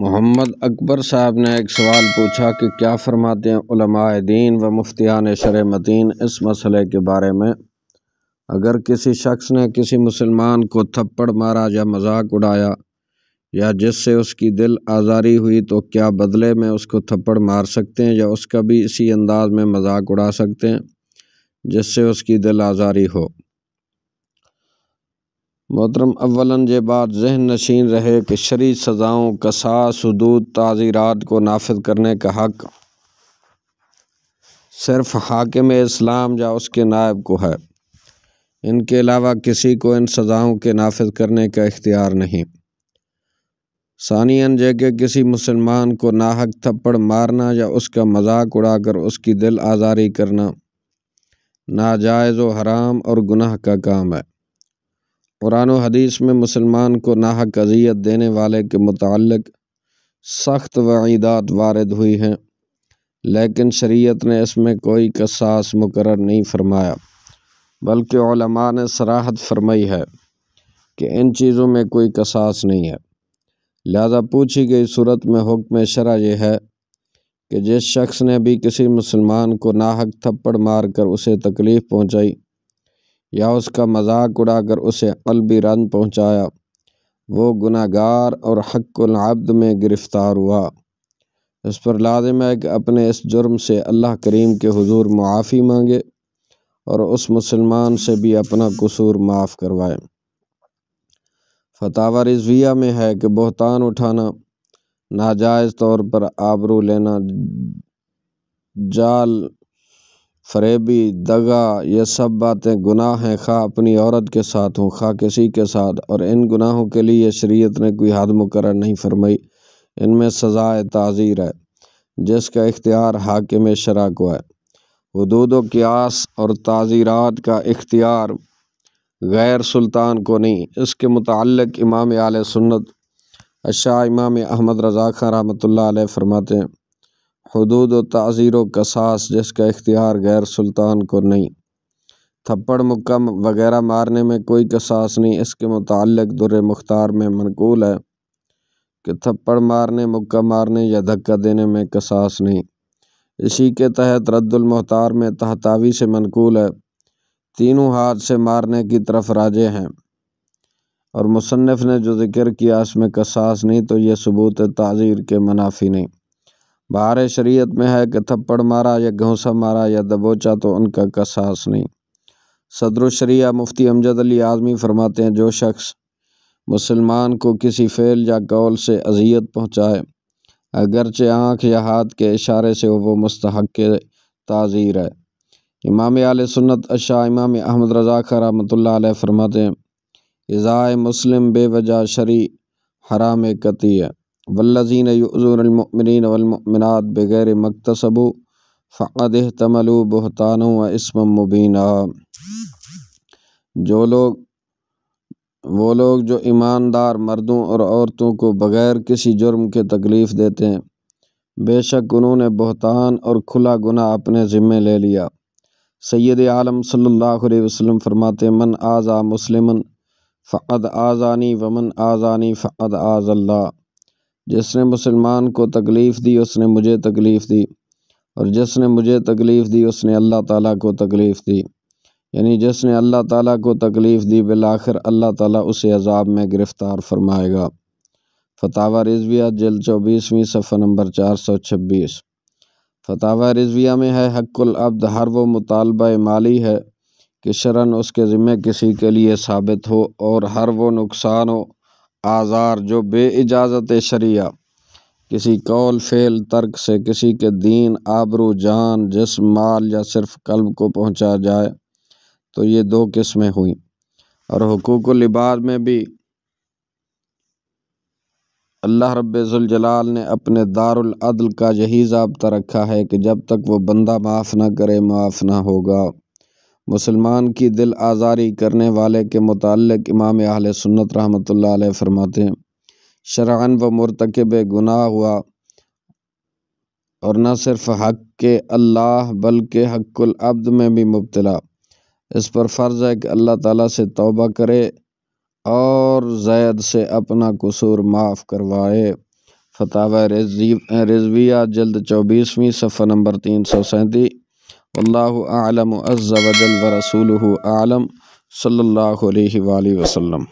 محمد اکبر صاحب نے ایک سوال پوچھا کہ کیا فرماتے ہیں علماء دین و مفتیان شرع مدین اس مسئلے کے بارے میں اگر کسی شخص نے کسی مسلمان کو تھپڑ مارا یا مذاق اڑایا یا جس سے اس کی دل آزاری ہوئی تو کیا بدلے میں اس کو تھپڑ مار سکتے ہیں یا اس کا بھی اسی انداز میں مذاق اڑا سکتے ہیں جس سے اس کی دل آزاری ہو محترم اولاً یہ بات ذہن نشین رہے کہ شرعی سزاؤں قصاص حدود تعزیرات کو نافذ کرنے کا حق صرف حاکم اسلام یا اس کے نائب کو ہے ان کے علاوہ کسی کو ان سزاؤں کے نافذ کرنے کا اختیار نہیں ثانین جے کے کسی مسلمان کو ناحق تھپڑ مارنا یا اس کا مذاق اڑا کر اس کی دل آزاری کرنا ناجائز و حرام اور گناہ کا کام ہے قرآن و حدیث میں مسلمان کو ناحق اذیت دینے والے کے متعلق سخت وعیدات وارد ہوئی ہیں لیکن شریعت نے اس میں کوئی قصاص مقرر نہیں فرمایا بلکہ علماء نے سراحت فرمائی ہے کہ ان چیزوں میں کوئی قصاص نہیں ہے لہذا پوچھی گئی صورت میں حکم شرع یہ ہے کہ جس شخص نے بھی کسی مسلمان کو ناحق تھپڑ مار کر اسے تکلیف پہنچائی یا اس کا مذاق اڑا کر اسے قلبی رن پہنچایا وہ گناہ گار اور حق العبد میں گرفتار ہوا اس پر لازم ہے کہ اپنے اس جرم سے اللہ کریم کے حضور معافی مانگے اور اس مسلمان سے بھی اپنا قصور معاف کروائے فتح رضویہ میں ہے کہ بہتان اٹھانا ناجائز طور پر آبرو لینا جال فریبی دگا یہ سب باتیں گناہ ہیں خواہ اپنی عورت کے ساتھ ہوں خواہ کسی کے ساتھ اور ان گناہوں کے لیے شریعت نے کوئی حد مقرر نہیں فرمائی ان میں سزائے تعزیر ہے جس کا اختیار حاکم شرع کو ہے حدود و قیاس اور تعزیرات کا اختیار غیر سلطان کو نہیں اس کے متعلق امام علیہ سنت اشاہ امام احمد رضا خان رحمۃ اللہ علیہ فرماتے ہیں حدود و تعذیر و کساس جس کا اختیار غیر سلطان کو نہیں تھپڑ مکہ وغیرہ مارنے میں کوئی کساس نہیں اس کے متعلق در مختار میں منقول ہے کہ تھپڑ مارنے مکہ مارنے یا دھکا دینے میں کساس نہیں اسی کے تحت رد المحتار میں تحتاوی سے منقول ہے تینوں ہاتھ سے مارنے کی طرف راجے ہیں اور مصنف نے جو ذکر کیا اس میں کساس نہیں تو یہ ثبوت تعزیر کے منافی نہیں بہار شریعت میں ہے کہ تھپڑ مارا یا گھونسا مارا یا دبوچا تو ان کا کساس نہیں صدر الشریعہ مفتی امجد علی اعظمی فرماتے ہیں جو شخص مسلمان کو کسی فعل یا قول سے اذیت پہنچائے اگرچہ آنکھ یا ہاتھ کے اشارے سے وہ مستحق تعزیر ہے امام علیہ سنت اشاہ امام احمد رضاک رحمۃ اللہ علیہ فرماتے ہیں اضاء مسلم بے وجہ شریع حرام قطعی ہے یؤذون المؤمنین والمؤمنات بغیر مکتصب و اسم مبینہ جو لوگ وہ لوگ جو ایماندار مردوں اور عورتوں کو بغیر کسی جرم کے تکلیف دیتے ہیں بے شک انہوں نے بہتان اور کھلا گناہ اپنے ذمے لے لیا سید عالم صلی اللہ علیہ وسلم فرماتے من آزا مسلمن فقد آزانی ومن آزانی فقد آز اللہ جس نے مسلمان کو تکلیف دی اس نے مجھے تکلیف دی اور جس نے مجھے تکلیف دی اس نے اللہ تعالیٰ کو تکلیف دی یعنی جس نے اللہ تعالیٰ کو تکلیف دی بالآخر اللہ تعالیٰ اسے عذاب میں گرفتار فرمائے گا فتح رضویہ جل چوبیسویں صفحہ نمبر چار سو چھبیس فتح رضویہ میں ہے حق العبد ہر وہ مطالبہ مالی ہے کہ شرن اس کے ذمہ کسی کے لیے ثابت ہو اور ہر وہ نقصان ہو آزار جو بے اجازت شریعہ کسی قول فعل ترک سے کسی کے دین آبرو جان جسم مال یا صرف قلب کو پہنچا جائے تو یہ دو قسمیں ہوئیں اور حقوق العباد میں بھی اللہ رب الجلال نے اپنے دارالعدل کا یہی ضابطہ رکھا ہے کہ جب تک وہ بندہ معاف نہ کرے معاف نہ ہوگا مسلمان کی دل آزاری کرنے والے کے متعلق امام اہل سنت رحمۃ اللہ علیہ فرماتے ہیں شرعن و مرتکب گناہ ہوا اور نہ صرف حق کے اللہ بلکہ حق العبد میں بھی مبتلا اس پر فرض ہے کہ اللہ تعالیٰ سے توبہ کرے اور زید سے اپنا قصور معاف کروائے فتح رضویہ جلد چوبیسویں صفحہ نمبر تین سو سینتی اللہ عالم و رسول اعلم صلی اللہ علیہ وآلہ وسلم